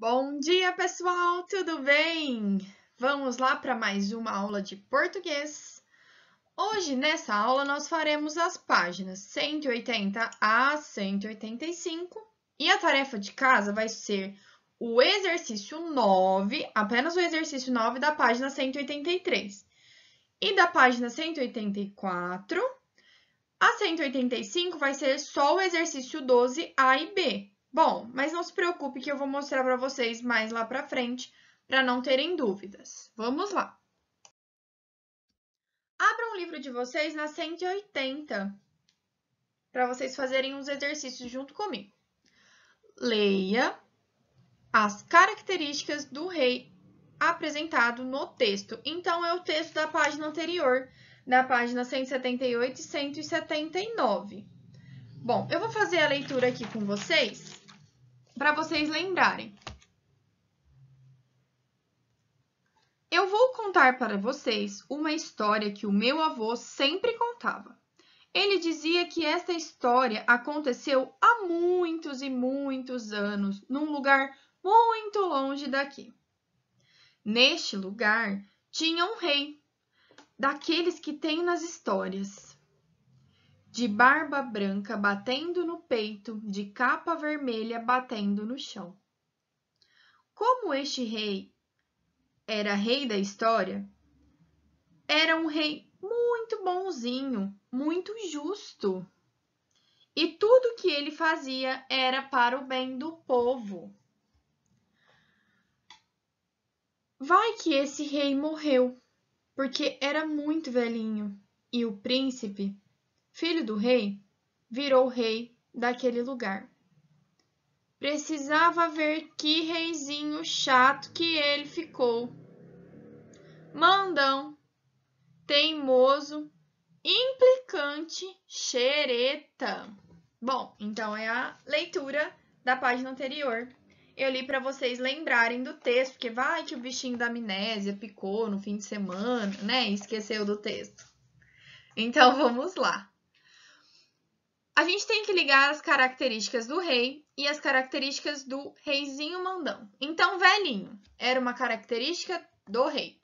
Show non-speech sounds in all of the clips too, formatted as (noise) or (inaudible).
Bom dia, pessoal! Tudo bem? Vamos lá para mais uma aula de português. Hoje, nessa aula, nós faremos as páginas 180 a 185 e a tarefa de casa vai ser o exercício 9, apenas o exercício 9 da página 183 e da página 184 a 185 vai ser só o exercício 12 A e B, Bom, mas não se preocupe que eu vou mostrar para vocês mais lá para frente, para não terem dúvidas. Vamos lá! Abra um livro de vocês na 180, para vocês fazerem uns exercícios junto comigo. Leia as características do rei apresentado no texto. Então, é o texto da página anterior, da página 178 e 179. Bom, eu vou fazer a leitura aqui com vocês para vocês lembrarem. Eu vou contar para vocês uma história que o meu avô sempre contava. Ele dizia que esta história aconteceu há muitos e muitos anos, num lugar muito longe daqui. Neste lugar tinha um rei, daqueles que tem nas histórias de barba branca batendo no peito, de capa vermelha batendo no chão. Como este rei era rei da história, era um rei muito bonzinho, muito justo. E tudo que ele fazia era para o bem do povo. Vai que esse rei morreu, porque era muito velhinho e o príncipe filho do rei, virou rei daquele lugar. Precisava ver que reizinho chato que ele ficou. Mandão, teimoso, implicante, xereta. Bom, então é a leitura da página anterior. Eu li para vocês lembrarem do texto, porque vai que o bichinho da amnésia picou no fim de semana, né? Esqueceu do texto. Então (laughs) vamos lá. A gente tem que ligar as características do rei e as características do reizinho mandão. Então, velhinho era uma característica do rei.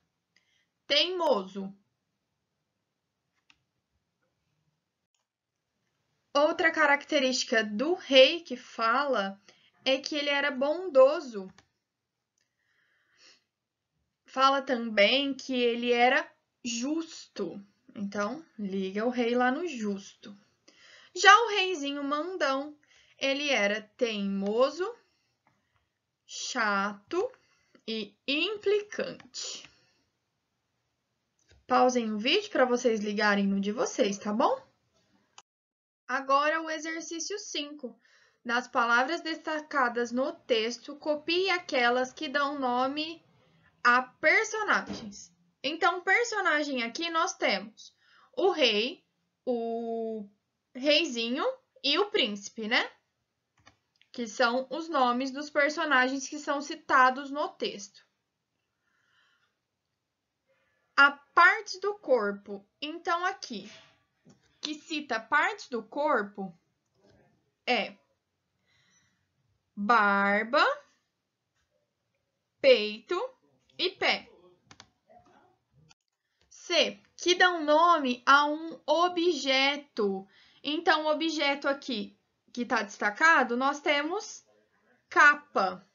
Teimoso. Outra característica do rei que fala é que ele era bondoso. Fala também que ele era justo. Então, liga o rei lá no justo. Já o reizinho mandão, ele era teimoso, chato e implicante. Pausem o vídeo para vocês ligarem no de vocês, tá bom? Agora o exercício 5. Nas palavras destacadas no texto, copie aquelas que dão nome a personagens. Então, personagem aqui nós temos o rei, o Reizinho e o Príncipe, né? Que são os nomes dos personagens que são citados no texto. A parte do corpo. Então, aqui, que cita partes do corpo é barba, peito e pé. C. Que dão nome a um objeto então, o objeto aqui que está destacado, nós temos capa,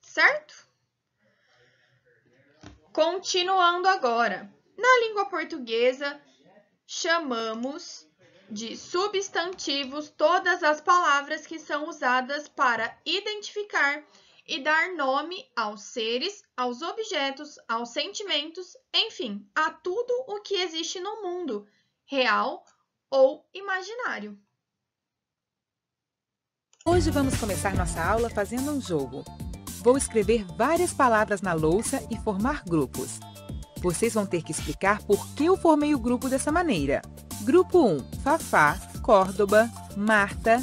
certo? Continuando agora, na língua portuguesa, chamamos de substantivos todas as palavras que são usadas para identificar e dar nome aos seres, aos objetos, aos sentimentos, enfim, a tudo o que existe no mundo real ou imaginário. Hoje vamos começar nossa aula fazendo um jogo. Vou escrever várias palavras na louça e formar grupos. Vocês vão ter que explicar por que eu formei o grupo dessa maneira. Grupo 1: Fafá, Córdoba, Marta,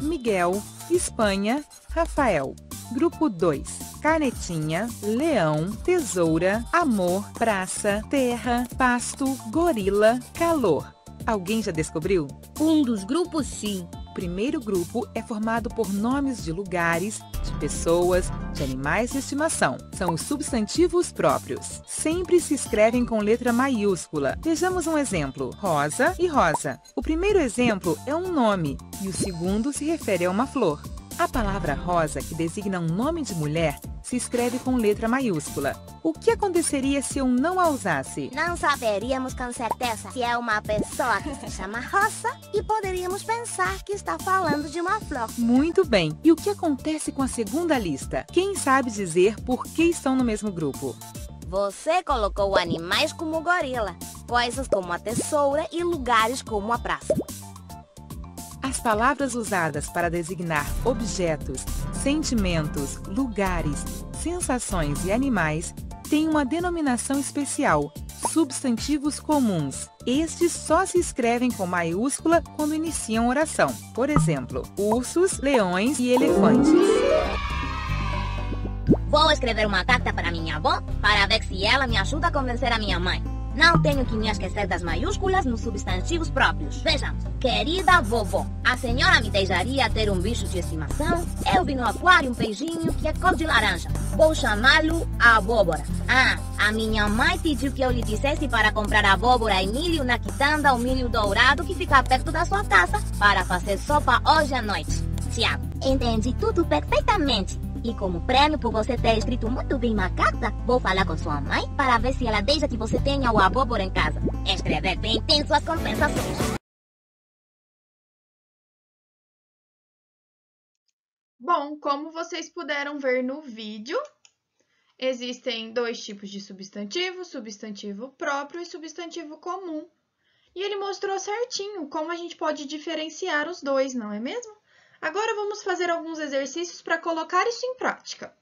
Miguel, Espanha, Rafael. Grupo 2: canetinha, leão, tesoura, amor, praça, terra, pasto, gorila, calor. Alguém já descobriu? Um dos grupos, sim. O primeiro grupo é formado por nomes de lugares, de pessoas, de animais de estimação. São os substantivos próprios. Sempre se escrevem com letra maiúscula. Vejamos um exemplo: rosa e rosa. O primeiro exemplo é um nome e o segundo se refere a uma flor. A palavra rosa, que designa um nome de mulher, se escreve com letra maiúscula. O que aconteceria se eu não a usasse? Não saberíamos com certeza se é uma pessoa que se chama Rosa e poderíamos pensar que está falando de uma flor. Muito bem. E o que acontece com a segunda lista? Quem sabe dizer por que estão no mesmo grupo? Você colocou animais como gorila, coisas como a tesoura e lugares como a praça. As palavras usadas para designar objetos, sentimentos, lugares sensações e animais, têm uma denominação especial, substantivos comuns. Estes só se escrevem com maiúscula quando iniciam oração. Por exemplo, ursos, leões e elefantes. Vou escrever uma carta para minha avó para ver se ela me ajuda a convencer a minha mãe. Não tenho que me esquecer das maiúsculas nos substantivos próprios. Vejamos. Querida vovó, a senhora me deixaria ter um bicho de estimação? Eu vi no aquário um peixinho que é cor de laranja. Vou chamá-lo abóbora. Ah, a minha mãe pediu que eu lhe dissesse para comprar abóbora e milho na quitanda, o milho dourado que fica perto da sua casa, para fazer sopa hoje à noite. Tiago, entendi tudo perfeitamente. E como prêmio por você ter escrito muito bem uma carta, vou falar com sua mãe para ver se ela deixa que você tenha o abóbora em casa. Escrever bem tem suas compensações. Bom, como vocês puderam ver no vídeo, existem dois tipos de substantivo, substantivo próprio e substantivo comum. E ele mostrou certinho como a gente pode diferenciar os dois, não é mesmo? Agora vamos fazer alguns exercícios para colocar isso em prática.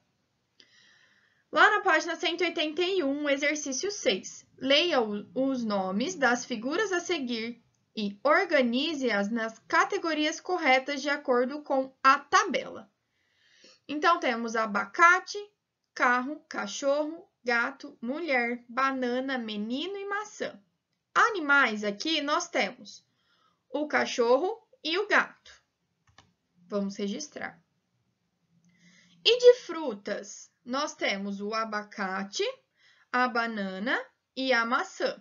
Lá na página 181, exercício 6. Leia os nomes das figuras a seguir e organize-as nas categorias corretas de acordo com a tabela. Então, temos abacate, carro, cachorro, gato, mulher, banana, menino e maçã. Animais aqui nós temos o cachorro e o gato. Vamos registrar. E de frutas, nós temos o abacate, a banana e a maçã.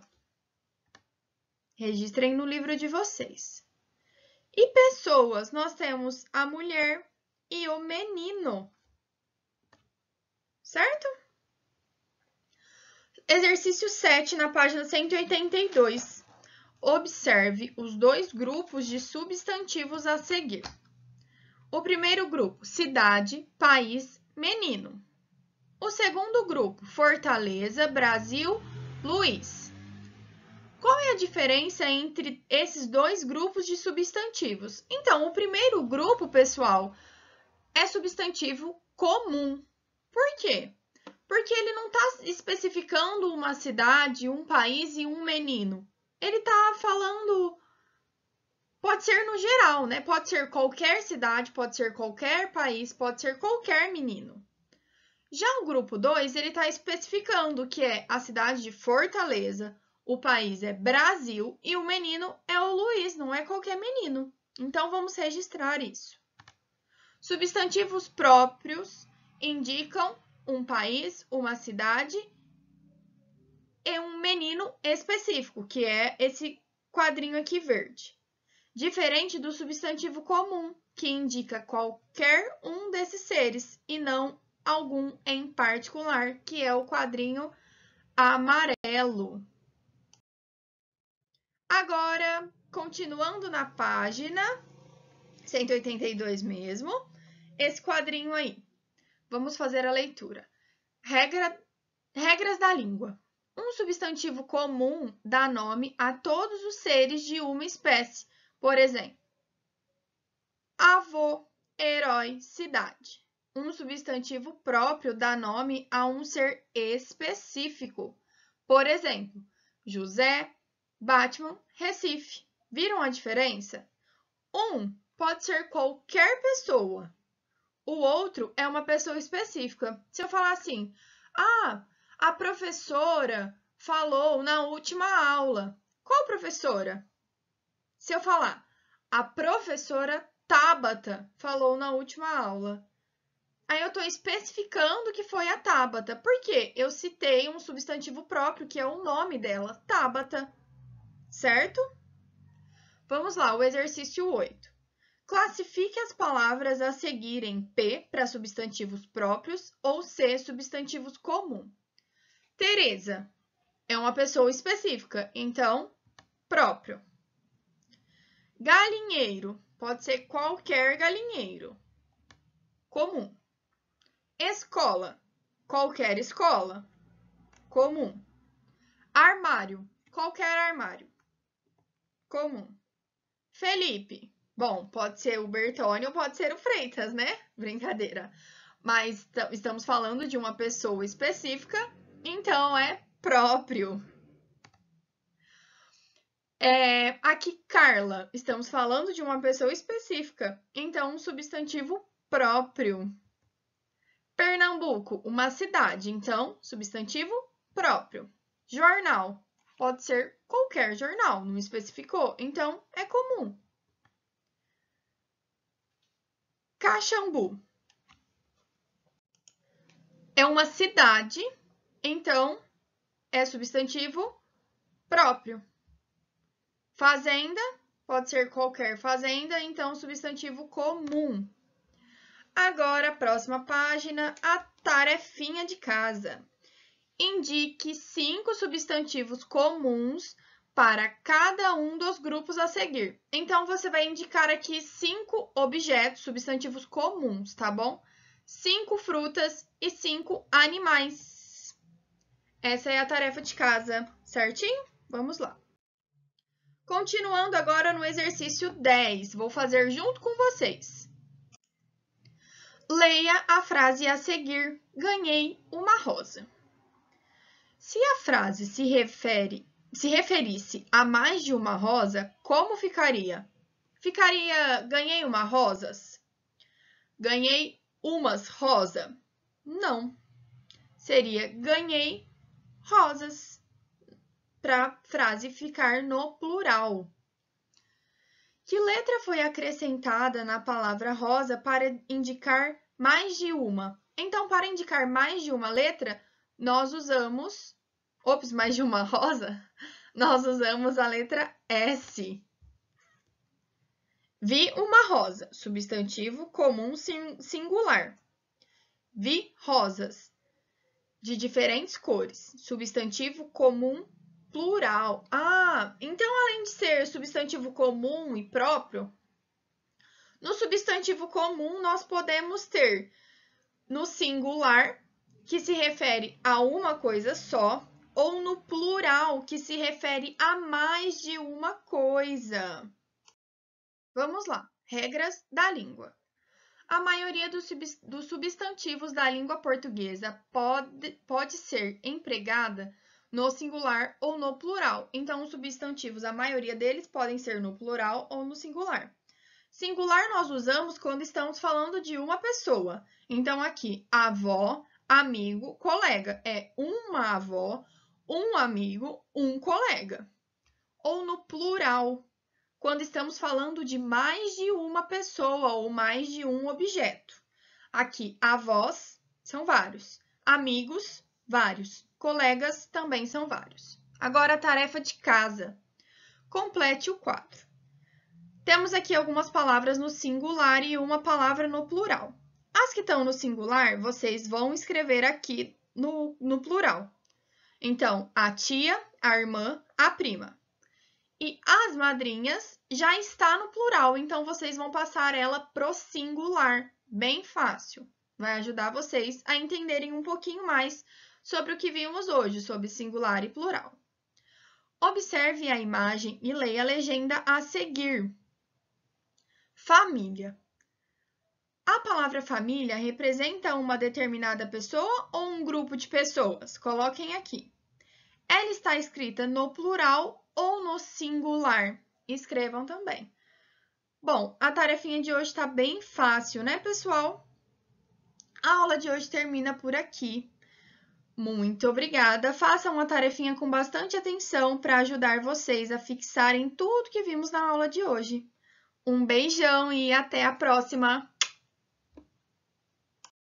Registrem no livro de vocês. E pessoas, nós temos a mulher e o menino. Certo? Exercício 7, na página 182. Observe os dois grupos de substantivos a seguir. O primeiro grupo, cidade, país, menino. O segundo grupo, Fortaleza, Brasil, Luiz. Qual é a diferença entre esses dois grupos de substantivos? Então, o primeiro grupo, pessoal, é substantivo comum. Por quê? Porque ele não está especificando uma cidade, um país e um menino. Ele está falando Pode ser no geral, né? Pode ser qualquer cidade, pode ser qualquer país, pode ser qualquer menino. Já o grupo 2, ele está especificando que é a cidade de Fortaleza, o país é Brasil e o menino é o Luiz, não é qualquer menino. Então, vamos registrar isso. Substantivos próprios indicam um país, uma cidade e um menino específico, que é esse quadrinho aqui verde diferente do substantivo comum, que indica qualquer um desses seres e não algum em particular, que é o quadrinho amarelo. Agora, continuando na página 182 mesmo, esse quadrinho aí. Vamos fazer a leitura. Regra, regras da língua. Um substantivo comum dá nome a todos os seres de uma espécie, por exemplo, avô, herói, cidade. Um substantivo próprio dá nome a um ser específico. Por exemplo, José, Batman, Recife. Viram a diferença? Um pode ser qualquer pessoa. O outro é uma pessoa específica. Se eu falar assim, ah, a professora falou na última aula. Qual professora? Se eu falar, a professora Tabata falou na última aula. Aí eu estou especificando que foi a Tabata. Por quê? Eu citei um substantivo próprio, que é o nome dela, Tabata. Certo? Vamos lá, o exercício 8. Classifique as palavras a seguirem P para substantivos próprios ou C substantivos comum. Teresa é uma pessoa específica, então próprio. Galinheiro pode ser qualquer galinheiro. Comum. Escola, qualquer escola. Comum. Armário, qualquer armário. Comum. Felipe. Bom, pode ser o Bertone ou pode ser o Freitas, né? Brincadeira. Mas estamos falando de uma pessoa específica, então é próprio. É, aqui, Carla, estamos falando de uma pessoa específica, então um substantivo próprio. Pernambuco, uma cidade, então substantivo próprio. Jornal, pode ser qualquer jornal, não especificou, então é comum. Caxambu é uma cidade, então é substantivo próprio. Fazenda pode ser qualquer fazenda, então substantivo comum. Agora, próxima página, a tarefinha de casa. Indique cinco substantivos comuns para cada um dos grupos a seguir. Então, você vai indicar aqui cinco objetos, substantivos comuns, tá bom? Cinco frutas e cinco animais. Essa é a tarefa de casa, certinho? Vamos lá. Continuando agora no exercício 10, vou fazer junto com vocês. Leia a frase a seguir, ganhei uma rosa. Se a frase se, refere, se referisse a mais de uma rosa, como ficaria? Ficaria ganhei uma rosas? Ganhei umas rosa? Não. Seria ganhei rosas para a frase ficar no plural. Que letra foi acrescentada na palavra rosa para indicar mais de uma? Então, para indicar mais de uma letra, nós usamos. Ops, mais de uma rosa? (laughs) Nós usamos a letra S. Vi uma rosa, substantivo comum singular. Vi rosas de diferentes cores, substantivo comum plural. Ah, então além de ser substantivo comum e próprio, no substantivo comum nós podemos ter no singular, que se refere a uma coisa só, ou no plural, que se refere a mais de uma coisa. Vamos lá, regras da língua. A maioria dos, substantivos da língua portuguesa pode, pode ser empregada no singular ou no plural. Então, os substantivos, a maioria deles podem ser no plural ou no singular. Singular nós usamos quando estamos falando de uma pessoa. Então, aqui, avó, amigo, colega. É uma avó, um amigo, um colega. Ou no plural, quando estamos falando de mais de uma pessoa ou mais de um objeto. Aqui, avós são vários, amigos, vários. Colegas também são vários. Agora a tarefa de casa. Complete o quadro. Temos aqui algumas palavras no singular e uma palavra no plural. As que estão no singular, vocês vão escrever aqui no, no plural. Então, a tia, a irmã, a prima. E as madrinhas já está no plural, então vocês vão passar ela pro singular. Bem fácil. Vai ajudar vocês a entenderem um pouquinho mais sobre o que vimos hoje, sobre singular e plural. Observe a imagem e leia a legenda a seguir. Família. A palavra família representa uma determinada pessoa ou um grupo de pessoas? Coloquem aqui. Ela está escrita no plural ou no singular? Escrevam também. Bom, a tarefinha de hoje está bem fácil, né, pessoal? A aula de hoje termina por aqui. Muito obrigada. Façam uma tarefinha com bastante atenção para ajudar vocês a fixarem tudo que vimos na aula de hoje. Um beijão e até a próxima!